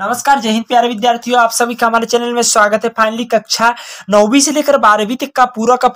नमस्कार जय हिंद प्यारे विद्यार्थियों आप सभी का हमारे चैनल में स्वागत है फाइनली कक्षा नौवीं से लेकर बारहवीं तक का पूरा का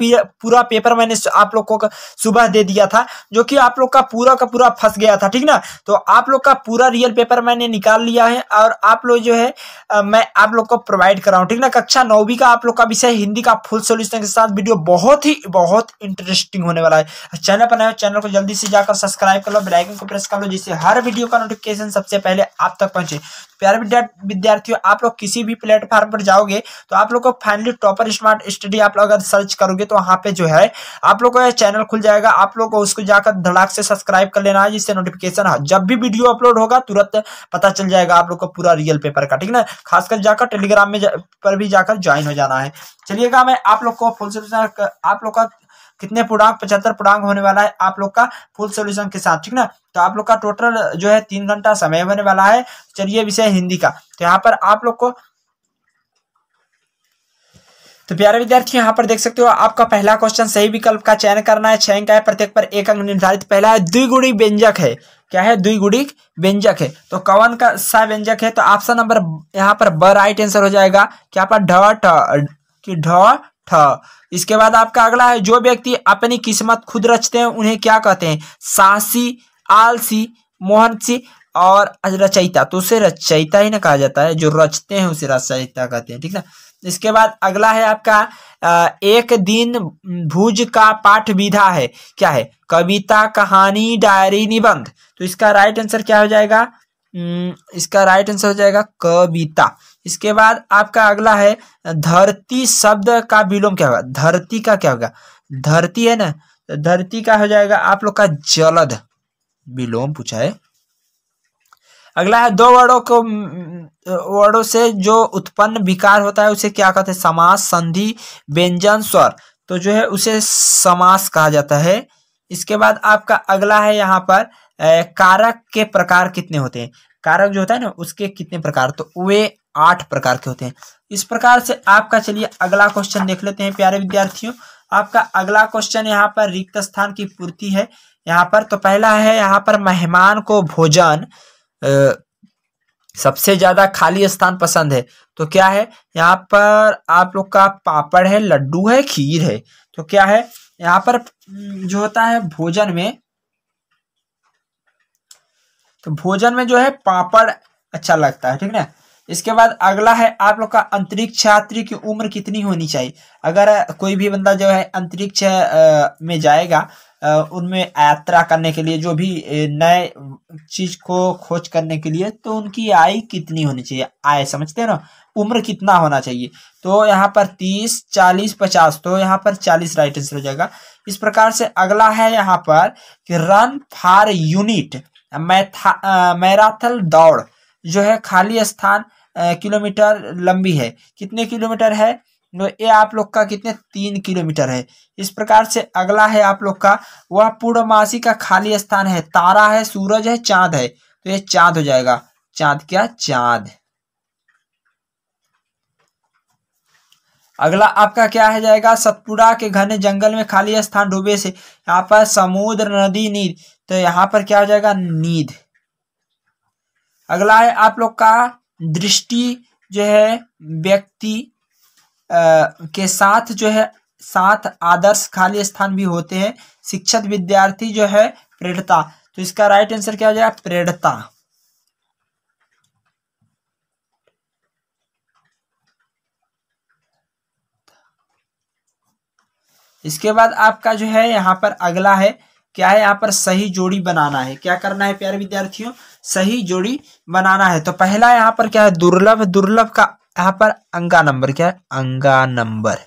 पूरा पेपर मैंने आप लोगों को सुबह दे दिया था जो कि आप लोग का पूरा का पूरा फंस गया था ठीक ना तो आप लोग का पूरा रियल पेपर मैंने निकाल लिया है और आप लोग जो है आ, मैं आप लोग को प्रोवाइड कराऊँ ठीक ना कक्षा नौवीं का आप लोग का विषय हिंदी का फुल सोल्यूशन के साथ वीडियो बहुत ही बहुत इंटरेस्टिंग होने वाला है चैनल पर नए चैनल को जल्दी से जाकर सब्सक्राइब कर लो बेलाइकन को प्रेस कर लो जिससे हर वीडियो का नोटिफिकेशन सबसे पहले आप तक पहुंचे प्यारे विद्यार्थियों आप लोग किसी भी प्लेटफॉर्म पर जाओगे तो आप लोग को फाइनली टॉपर स्मार्ट स्टडी आप लोग अगर सर्च करोगे तो वहां पे जो है आप लोग को यह चैनल खुल जाएगा आप लोग को उसको जाकर धड़ाक से सब्सक्राइब कर लेना है जिससे नोटिफिकेशन हाँ, जब भी वीडियो अपलोड होगा तुरंत पता चल जाएगा आप लोग को पूरा रियल पेपर का ठीक ना खासकर जाकर टेलीग्राम में पर भी जाकर ज्वाइन हो जाना है चलिएगा मैं आप लोग को फुल आप लोग का कितने पूर्णांक पचहत्तर पूर्णांक होने वाला है आप लोग का फुल सोल्यूशन के साथ ठीक ना तो आप लोग का टोटल जो है तीन घंटा समय होने वाला है चलिए विषय हिंदी का तो यहाँ पर आप लोग को तो प्यारे विद्यार्थी यहाँ पर देख सकते हो आपका पहला क्वेश्चन सही विकल्प का चयन करना है छह का है प्रत्येक पर एक अंक निर्धारित पहला है द्विगुणी व्यंजक है क्या है द्विगुणी व्यंजक है तो कवन का सा व्यंजक है तो ऑप्शन नंबर यहाँ पर ब राइट आंसर हो जाएगा क्या पर ढ ठ इसके बाद आपका अगला है जो व्यक्ति अपनी किस्मत खुद रचते हैं उन्हें क्या कहते हैं साहसी आलसी मोहनसी और रचयिता तो उसे रचयिता ही ना कहा जाता है जो रचते हैं उसे रचयिता कहते हैं ठीक ना इसके बाद अगला है आपका एक दिन भुज का पाठ विधा है क्या है कविता कहानी डायरी निबंध तो इसका राइट आंसर क्या हो जाएगा हम्म, इसका राइट आंसर हो जाएगा कविता इसके बाद आपका अगला है धरती शब्द का विलोम क्या होगा धरती का क्या होगा धरती है ना तो धरती का हो जाएगा आप लोग का जलद विलोम पूछा है अगला है दो वर्डों को हम्म, वर्डों से जो उत्पन्न विकार होता है उसे क्या कहते हैं समास संधि व्यंजन स्वर तो जो है उसे समास कहा जाता है इसके बाद आपका अगला है यहाँ पर कारक के प्रकार कितने होते हैं कारक जो होता है ना उसके कितने प्रकार तो वे आठ प्रकार के होते हैं इस प्रकार से आपका चलिए अगला क्वेश्चन देख लेते हैं प्यारे विद्यार्थियों आपका अगला क्वेश्चन यहाँ पर रिक्त स्थान की पूर्ति है यहाँ पर तो पहला है यहाँ पर मेहमान को भोजन सबसे ज्यादा खाली स्थान पसंद है तो क्या है यहाँ पर आप लोग का पापड़ है लड्डू है खीर है तो क्या है यहाँ पर जो होता है भोजन में तो भोजन में जो है पापड़ अच्छा लगता है ठीक ना इसके बाद अगला है आप लोग का अंतरिक्ष यात्री की उम्र कितनी होनी चाहिए अगर कोई भी बंदा जो है अंतरिक्ष में जाएगा उनमें यात्रा करने के लिए जो भी नए चीज को खोज करने के लिए तो उनकी आय कितनी होनी चाहिए आय समझते हैं ना उम्र कितना होना चाहिए तो यहाँ पर तीस चालीस पचास तो यहाँ पर चालीस राइट आंसर हो जाएगा इस प्रकार से अगला है यहाँ पर कि रन फॉर यूनिट मैराथल दौड़ जो है खाली स्थान किलोमीटर लंबी है कितने किलोमीटर है ये आप लोग का कितने तीन किलोमीटर है इस प्रकार से अगला है आप लोग का वह पूर्णमासी का खाली स्थान है तारा है सूरज है चांद है तो ये चांद हो जाएगा चांद क्या चांद अगला आपका क्या है जाएगा सतपुड़ा के घने जंगल में खाली स्थान डूबे से यहाँ पर समुद्र नदी नीर तो यहाँ पर क्या हो जाएगा नींद अगला है आप लोग का दृष्टि जो है व्यक्ति के साथ जो है साथ आदर्श खाली स्थान भी होते हैं शिक्षित विद्यार्थी जो है प्रेरता तो इसका राइट आंसर क्या हो जाएगा प्रेरता इसके बाद आपका जो है यहां पर अगला है क्या है यहाँ पर सही जोड़ी बनाना है क्या करना है प्यारे विद्यार्थियों सही जोड़ी बनाना है तो पहला यहाँ पर क्या है दुर्लभ दुर्लभ का यहाँ पर अंगा नंबर क्या है अंगा नंबर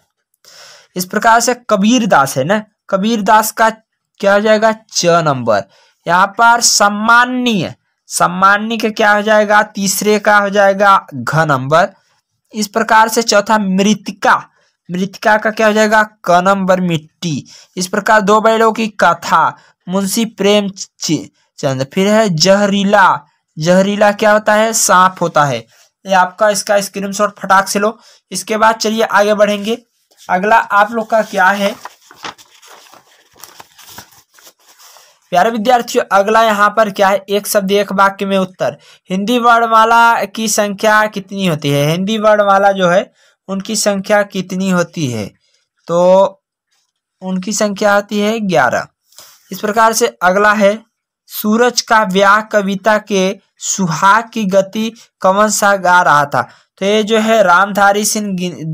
इस प्रकार से कबीर दास है ना कबीर दास का क्या हो जाएगा च नंबर यहाँ पर सम्माननीय सम्माननीय का क्या हो जाएगा तीसरे का हो जाएगा घ नंबर इस प्रकार से चौथा मृतिका मृतिका का क्या हो जाएगा कनम बर मिट्टी इस प्रकार दो बैलों की कथा मुंशी प्रेम चंद फिर है जहरीला जहरीला क्या होता है सांप होता है ये आपका इसका शॉट फटाक से लो इसके बाद चलिए आगे बढ़ेंगे अगला आप लोग का क्या है प्यारे विद्यार्थियों अगला यहाँ पर क्या है एक शब्द एक वाक्य में उत्तर हिंदी वर्णमाला की संख्या कितनी होती है हिंदी वर्णमाला जो है उनकी संख्या कितनी होती है तो उनकी संख्या आती है ग्यारह इस प्रकार से अगला है सूरज का व्याह कविता के सुहाग की गति कवन सा गा रहा था तो ये जो है रामधारी सिंह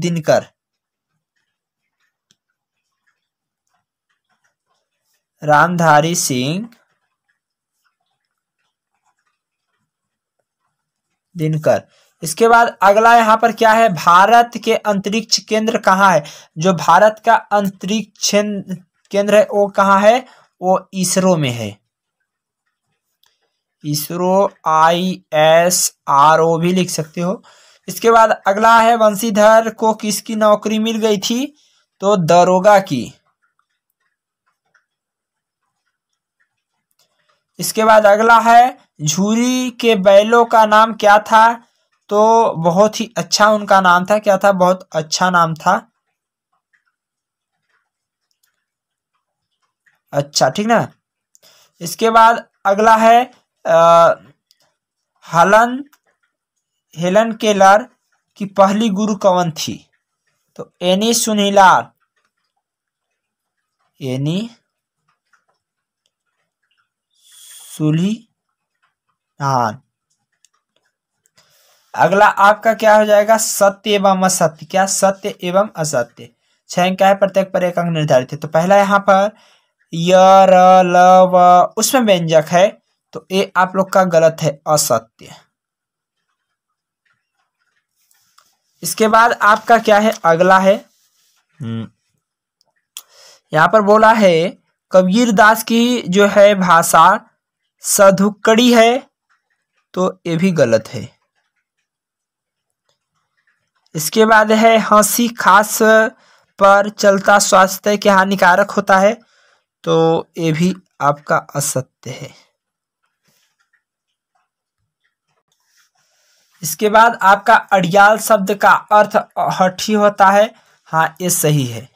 दिनकर रामधारी सिंह दिनकर इसके बाद अगला यहाँ पर क्या है भारत के अंतरिक्ष केंद्र कहाँ है जो भारत का अंतरिक्ष केंद्र है वो कहाँ है वो इसरो में है ISRO I S R O भी लिख सकते हो इसके बाद अगला है वंशीधर को किसकी नौकरी मिल गई थी तो दरोगा की इसके बाद अगला है झूरी के बैलों का नाम क्या था तो बहुत ही अच्छा उनका नाम था क्या था बहुत अच्छा नाम था अच्छा ठीक ना इसके बाद अगला है आ, हलन हेलन केलर की पहली गुरु कवन थी तो एनी सुनीलार एनी सुली हाँ अगला आपका क्या हो जाएगा सत्य एवं असत्य क्या सत्य एवं असत्य छह अंक है प्रत्येक पर एक अंक निर्धारित है तो पहला यहाँ पर य र ल व उसमें व्यंजक है तो ये आप लोग का गलत है असत्य इसके बाद आपका क्या है अगला है हम्म। यहाँ पर बोला है कबीर दास की जो है भाषा सधुकड़ी है तो ये भी गलत है इसके बाद है हंसी खास पर चलता स्वास्थ्य के हानिकारक होता है तो ये भी आपका असत्य है इसके बाद आपका अड़ियाल शब्द का अर्थ हठी होता है हाँ ये सही है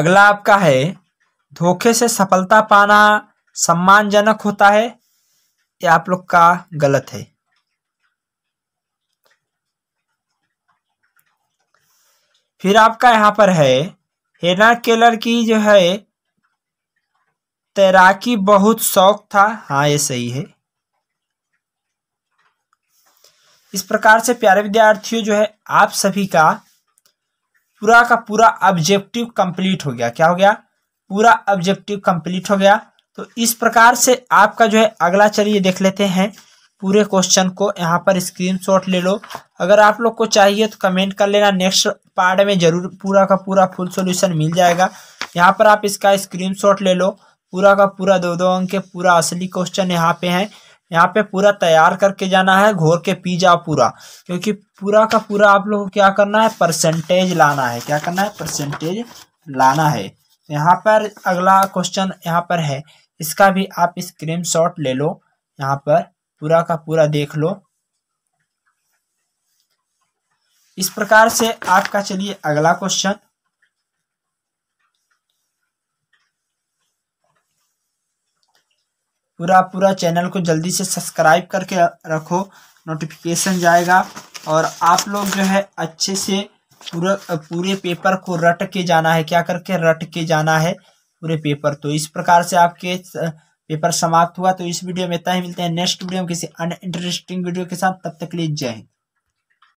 अगला आपका है धोखे से सफलता पाना सम्मानजनक होता है ये आप लोग का गलत है फिर आपका यहां पर है हेना केलर की जो है तैराकी बहुत शौक था हाँ ये सही है इस प्रकार से प्यारे विद्यार्थियों जो है आप सभी का पूरा का पूरा ऑब्जेक्टिव कंप्लीट हो गया क्या हो गया पूरा ऑब्जेक्टिव कंप्लीट हो गया तो इस प्रकार से आपका जो है अगला चलिए देख लेते हैं पूरे क्वेश्चन को यहाँ पर स्क्रीनशॉट ले लो अगर आप लोग को चाहिए तो कमेंट कर लेना नेक्स्ट पार्ट में जरूर पूरा का पूरा फुल सॉल्यूशन मिल जाएगा यहाँ पर आप इसका स्क्रीनशॉट ले लो पूरा का पूरा दो दो अंक के पूरा असली क्वेश्चन यहाँ पे है यहाँ पे पूरा तैयार करके जाना है घोर के पी जाओ पूरा क्योंकि पूरा का पूरा आप लोग को क्या करना है परसेंटेज लाना है क्या करना है परसेंटेज लाना है यहाँ पर अगला क्वेश्चन यहाँ पर है इसका भी आप स्क्रीन शॉट ले लो यहाँ पर पूरा का पूरा देख लो इस प्रकार से आपका चलिए अगला क्वेश्चन पूरा पूरा चैनल को जल्दी से सब्सक्राइब करके रखो नोटिफिकेशन जाएगा और आप लोग जो है अच्छे से पूरा पूरे पेपर को रट के जाना है क्या करके रट के जाना है पूरे पेपर तो इस प्रकार से आपके पेपर समाप्त हुआ तो इस वीडियो में इतना ही मिलते हैं नेक्स्ट वीडियो में किसी अन इंटरेस्टिंग वीडियो के साथ तब तक लीजिए जय हिंद